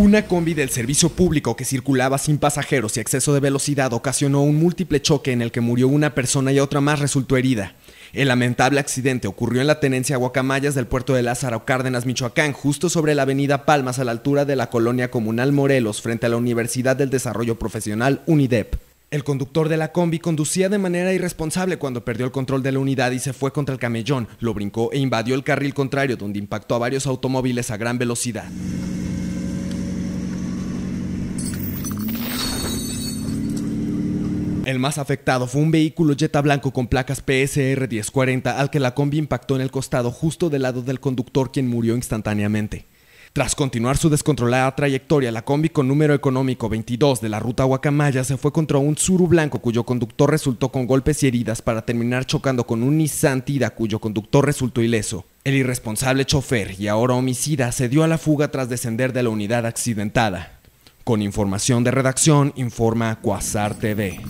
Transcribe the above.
Una combi del servicio público que circulaba sin pasajeros y exceso de velocidad ocasionó un múltiple choque en el que murió una persona y otra más resultó herida. El lamentable accidente ocurrió en la tenencia Guacamayas del puerto de Lázaro Cárdenas, Michoacán, justo sobre la avenida Palmas a la altura de la colonia comunal Morelos, frente a la Universidad del Desarrollo Profesional UNIDEP. El conductor de la combi conducía de manera irresponsable cuando perdió el control de la unidad y se fue contra el camellón, lo brincó e invadió el carril contrario donde impactó a varios automóviles a gran velocidad. El más afectado fue un vehículo Jetta blanco con placas PSR 1040 al que la combi impactó en el costado justo del lado del conductor quien murió instantáneamente. Tras continuar su descontrolada trayectoria, la combi con número económico 22 de la ruta Guacamaya se fue contra un Zuru blanco cuyo conductor resultó con golpes y heridas para terminar chocando con un Nissan Tida cuyo conductor resultó ileso. El irresponsable chofer y ahora homicida se dio a la fuga tras descender de la unidad accidentada. Con información de redacción, informa Quasar TV.